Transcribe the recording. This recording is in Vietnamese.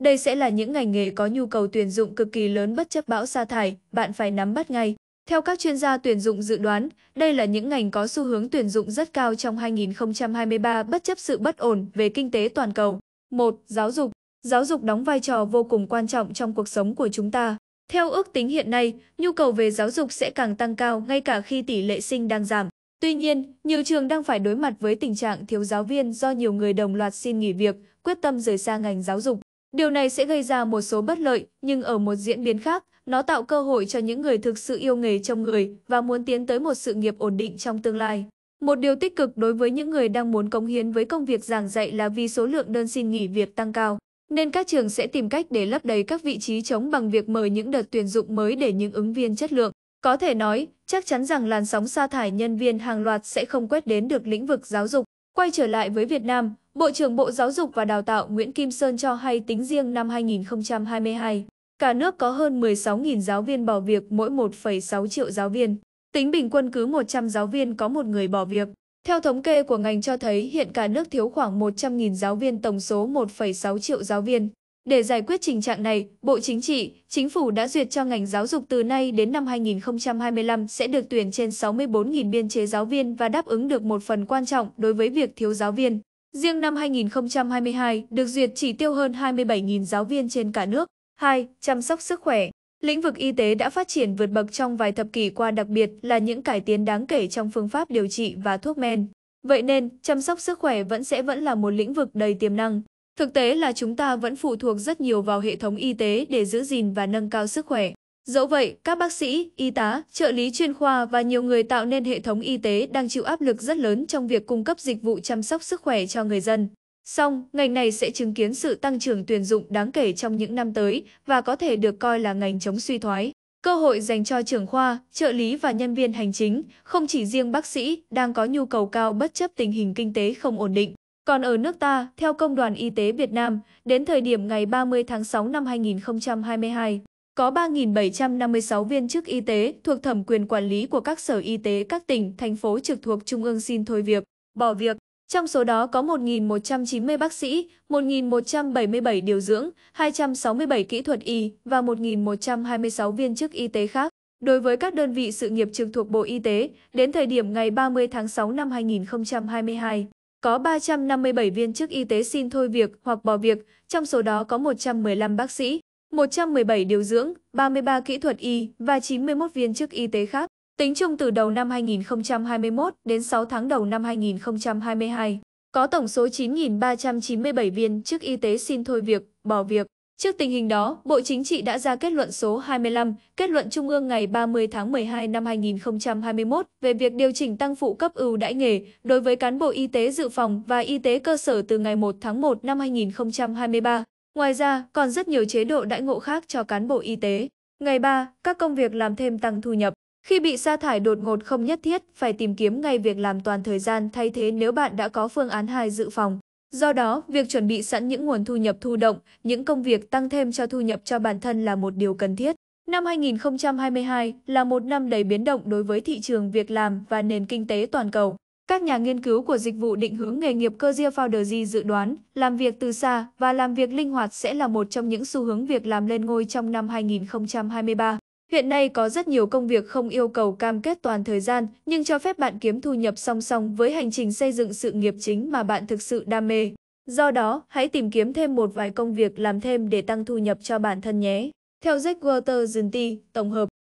Đây sẽ là những ngành nghề có nhu cầu tuyển dụng cực kỳ lớn bất chấp bão sa thải, bạn phải nắm bắt ngay. Theo các chuyên gia tuyển dụng dự đoán, đây là những ngành có xu hướng tuyển dụng rất cao trong 2023 bất chấp sự bất ổn về kinh tế toàn cầu. 1. Giáo dục Giáo dục đóng vai trò vô cùng quan trọng trong cuộc sống của chúng ta. Theo ước tính hiện nay, nhu cầu về giáo dục sẽ càng tăng cao ngay cả khi tỷ lệ sinh đang giảm. Tuy nhiên, nhiều trường đang phải đối mặt với tình trạng thiếu giáo viên do nhiều người đồng loạt xin nghỉ việc, quyết tâm rời xa ngành giáo dục. Điều này sẽ gây ra một số bất lợi, nhưng ở một diễn biến khác, nó tạo cơ hội cho những người thực sự yêu nghề trong người và muốn tiến tới một sự nghiệp ổn định trong tương lai. Một điều tích cực đối với những người đang muốn cống hiến với công việc giảng dạy là vì số lượng đơn xin nghỉ việc tăng cao, nên các trường sẽ tìm cách để lấp đầy các vị trí trống bằng việc mời những đợt tuyển dụng mới để những ứng viên chất lượng. Có thể nói, chắc chắn rằng làn sóng sa thải nhân viên hàng loạt sẽ không quét đến được lĩnh vực giáo dục. Quay trở lại với Việt Nam, Bộ trưởng Bộ Giáo dục và Đào tạo Nguyễn Kim Sơn cho hay tính riêng năm 2022, cả nước có hơn 16.000 giáo viên bỏ việc mỗi 1,6 triệu giáo viên. Tính bình quân cứ 100 giáo viên có một người bỏ việc. Theo thống kê của ngành cho thấy hiện cả nước thiếu khoảng 100.000 giáo viên tổng số 1,6 triệu giáo viên. Để giải quyết tình trạng này, Bộ Chính trị, Chính phủ đã duyệt cho ngành giáo dục từ nay đến năm 2025 sẽ được tuyển trên 64.000 biên chế giáo viên và đáp ứng được một phần quan trọng đối với việc thiếu giáo viên. Riêng năm 2022 được duyệt chỉ tiêu hơn 27.000 giáo viên trên cả nước. 2. Chăm sóc sức khỏe Lĩnh vực y tế đã phát triển vượt bậc trong vài thập kỷ qua đặc biệt là những cải tiến đáng kể trong phương pháp điều trị và thuốc men. Vậy nên, chăm sóc sức khỏe vẫn sẽ vẫn là một lĩnh vực đầy tiềm năng. Thực tế là chúng ta vẫn phụ thuộc rất nhiều vào hệ thống y tế để giữ gìn và nâng cao sức khỏe. Dẫu vậy, các bác sĩ, y tá, trợ lý chuyên khoa và nhiều người tạo nên hệ thống y tế đang chịu áp lực rất lớn trong việc cung cấp dịch vụ chăm sóc sức khỏe cho người dân. Song, ngành này sẽ chứng kiến sự tăng trưởng tuyển dụng đáng kể trong những năm tới và có thể được coi là ngành chống suy thoái. Cơ hội dành cho trưởng khoa, trợ lý và nhân viên hành chính, không chỉ riêng bác sĩ, đang có nhu cầu cao bất chấp tình hình kinh tế không ổn định. Còn ở nước ta, theo Công đoàn Y tế Việt Nam, đến thời điểm ngày 30 tháng 6 năm 2022, có 3.756 viên chức y tế thuộc thẩm quyền quản lý của các sở y tế các tỉnh, thành phố trực thuộc Trung ương xin thôi việc, bỏ việc. Trong số đó có 1.190 bác sĩ, 1.177 điều dưỡng, 267 kỹ thuật y và 1.126 viên chức y tế khác. Đối với các đơn vị sự nghiệp trực thuộc Bộ Y tế, đến thời điểm ngày 30 tháng 6 năm 2022, có 357 viên chức y tế xin thôi việc hoặc bỏ việc, trong số đó có 115 bác sĩ, 117 điều dưỡng, 33 kỹ thuật y và 91 viên chức y tế khác. Tính chung từ đầu năm 2021 đến 6 tháng đầu năm 2022, có tổng số 9.397 viên chức y tế xin thôi việc, bỏ việc. Trước tình hình đó, Bộ Chính trị đã ra kết luận số 25, kết luận Trung ương ngày 30 tháng 12 năm 2021 về việc điều chỉnh tăng phụ cấp ưu đãi nghề đối với cán bộ y tế dự phòng và y tế cơ sở từ ngày 1 tháng 1 năm 2023. Ngoài ra, còn rất nhiều chế độ đãi ngộ khác cho cán bộ y tế. Ngày 3, các công việc làm thêm tăng thu nhập. Khi bị sa thải đột ngột không nhất thiết phải tìm kiếm ngay việc làm toàn thời gian thay thế nếu bạn đã có phương án 2 dự phòng. Do đó, việc chuẩn bị sẵn những nguồn thu nhập thu động, những công việc tăng thêm cho thu nhập cho bản thân là một điều cần thiết. Năm 2022 là một năm đầy biến động đối với thị trường việc làm và nền kinh tế toàn cầu. Các nhà nghiên cứu của dịch vụ định hướng nghề nghiệp Cơ Career Foundry dự đoán làm việc từ xa và làm việc linh hoạt sẽ là một trong những xu hướng việc làm lên ngôi trong năm 2023. Hiện nay có rất nhiều công việc không yêu cầu cam kết toàn thời gian, nhưng cho phép bạn kiếm thu nhập song song với hành trình xây dựng sự nghiệp chính mà bạn thực sự đam mê. Do đó, hãy tìm kiếm thêm một vài công việc làm thêm để tăng thu nhập cho bản thân nhé. Theo Jack Walter Zinti, tổng hợp